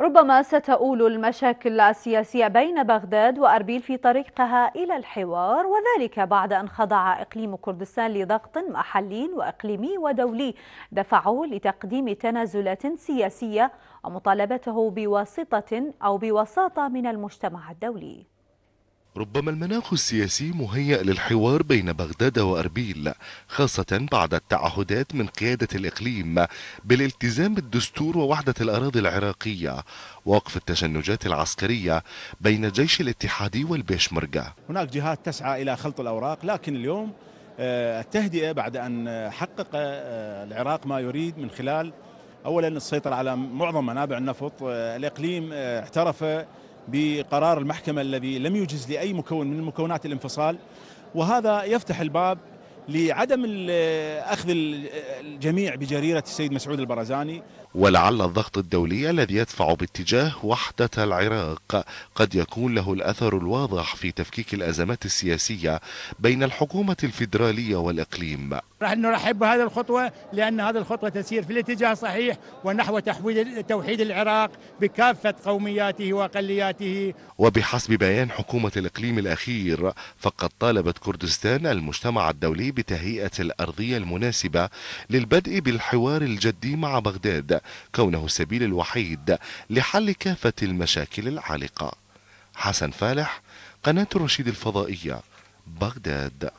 ربما ستؤول المشاكل السياسية بين بغداد وأربيل في طريقها إلى الحوار وذلك بعد أن خضع إقليم كردستان لضغط محلي وإقليمي ودولي دفعه لتقديم تنازلات سياسية ومطالبته بواسطة أو بوساطة من المجتمع الدولي ربما المناخ السياسي مهيأ للحوار بين بغداد وأربيل خاصة بعد التعهدات من قيادة الإقليم بالالتزام بالدستور ووحدة الأراضي العراقية ووقف التشنجات العسكرية بين جيش الاتحادي والبيشمركة هناك جهات تسعى إلى خلط الأوراق لكن اليوم آه، التهدئة بعد أن حقق آه، العراق ما يريد من خلال أولا السيطرة على معظم منابع النفط آه، الإقليم اعترف بقرار المحكمة الذي لم يجز لأي مكون من مكونات الانفصال وهذا يفتح الباب لعدم اخذ الجميع بجريره السيد مسعود البرزاني ولعل الضغط الدولي الذي يدفع باتجاه وحده العراق قد يكون له الاثر الواضح في تفكيك الازمات السياسيه بين الحكومه الفيدراليه والاقليم. راح نرحب بهذه الخطوه لان هذه الخطوه تسير في الاتجاه الصحيح ونحو توحيد العراق بكافه قومياته واقلياته. وبحسب بيان حكومه الاقليم الاخير فقد طالبت كردستان المجتمع الدولي بتهيئة الأرضية المناسبة للبدء بالحوار الجدي مع بغداد كونه السبيل الوحيد لحل كافة المشاكل العالقة حسن فالح قناة رشيد الفضائية بغداد